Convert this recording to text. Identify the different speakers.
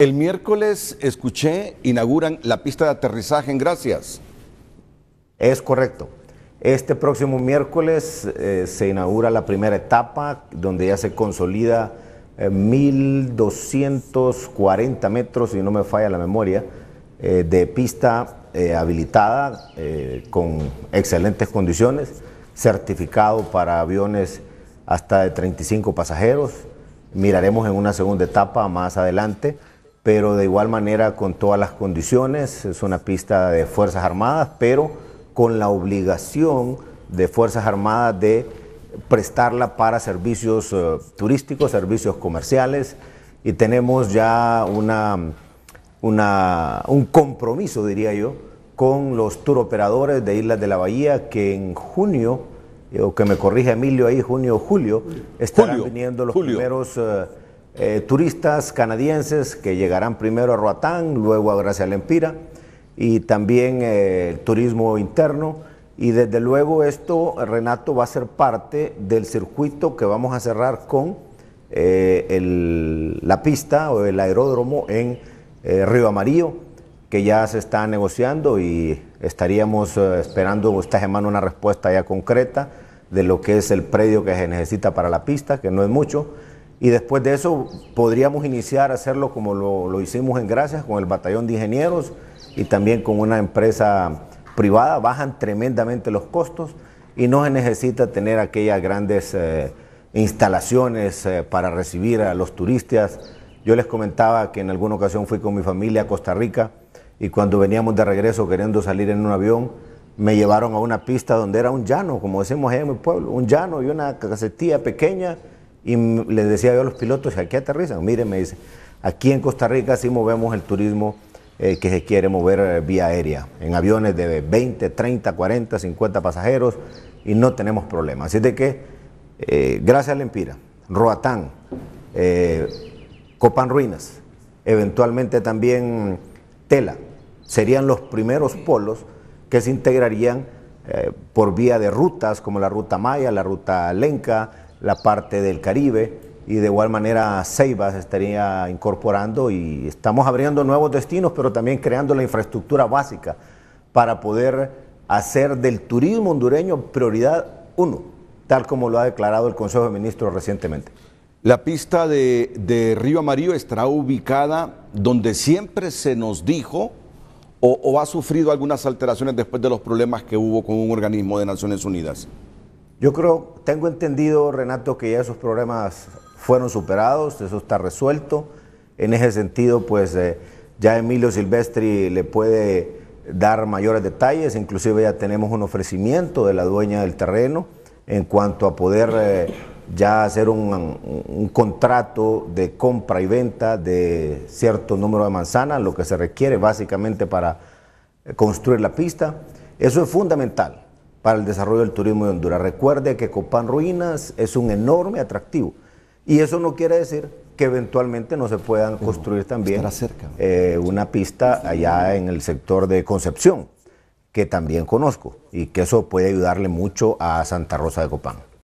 Speaker 1: El miércoles escuché, inauguran la pista de aterrizaje en Gracias. Es correcto. Este próximo miércoles eh, se inaugura la primera etapa donde ya se consolida 1.240 eh, metros, si no me falla la memoria, eh, de pista habilitada con excelentes condiciones, certificado para aviones hasta de 35 pasajeros. Miraremos en una segunda etapa más adelante pero de igual manera con todas las condiciones, es una pista de Fuerzas Armadas, pero con la obligación de Fuerzas Armadas de prestarla para servicios eh, turísticos, servicios comerciales, y tenemos ya una, una, un compromiso, diría yo, con los tour de Islas de la Bahía que en junio, eh, o que me corrige Emilio ahí, junio o julio, estarán viniendo los primeros... Eh, eh, turistas canadienses que llegarán primero a Roatán, luego a Gracia Lempira, y también eh, el turismo interno. Y desde luego esto, Renato, va a ser parte del circuito que vamos a cerrar con eh, la pista o el aeródromo en Río Amarillo, que ya se está negociando y estaríamos esperando esta semana una respuesta ya concreta de lo que es el predio que se necesita para la pista, que no es mucho y después de eso podríamos iniciar a hacerlo como lo, hicimos en Gracias, con el batallón de ingenieros y también con una empresa privada. Bajan tremendamente los costos y no se necesita tener aquellas grandes eh, instalaciones eh, para recibir a los turistas. Yo les comentaba que en alguna ocasión fui con mi familia a Costa Rica y cuando veníamos de regreso queriendo salir en un avión, me llevaron a una pista donde era un llano, como decimos en mi pueblo, un llano y una casetilla pequeña y les decía yo a los pilotos, aquí aterrizan, miren, me dice, aquí en Costa Rica sí movemos el turismo eh, que se quiere mover eh, vía aérea, en aviones de 20, 30, 40, 50 pasajeros y no tenemos problemas. Así de que, eh, gracias a Lempira, Roatán, Copan Ruinas, eventualmente también Tela, serían los primeros polos que se integrarían por vía de rutas como la ruta Maya, la ruta Lenca, la parte del Caribe y de igual manera Ceiba se estaría incorporando y estamos abriendo nuevos destinos, pero también creando la infraestructura básica para poder hacer del turismo hondureño prioridad uno, tal como lo ha declarado el Consejo de Ministros recientemente. La pista de, Río Amarillo estará ubicada donde siempre se nos dijo o ha sufrido algunas alteraciones después de los problemas que hubo con un organismo de Naciones Unidas. Yo creo, tengo entendido, Renato, que ya esos problemas fueron superados, eso está resuelto. En ese sentido, pues eh, ya Emilio Silvestri le puede dar mayores detalles, inclusive ya tenemos un ofrecimiento de la dueña del terreno en cuanto a poder eh, ya hacer un, contrato de compra y venta de cierto número de manzanas, lo que se requiere básicamente para construir la pista. Eso es fundamental para el desarrollo del turismo de Honduras. Recuerde que Copán Ruinas es un enorme atractivo y eso no quiere decir que eventualmente no se puedan construir también eh, una pista allá en el sector de Concepción, que también conozco y que eso puede ayudarle mucho a Santa Rosa de Copán.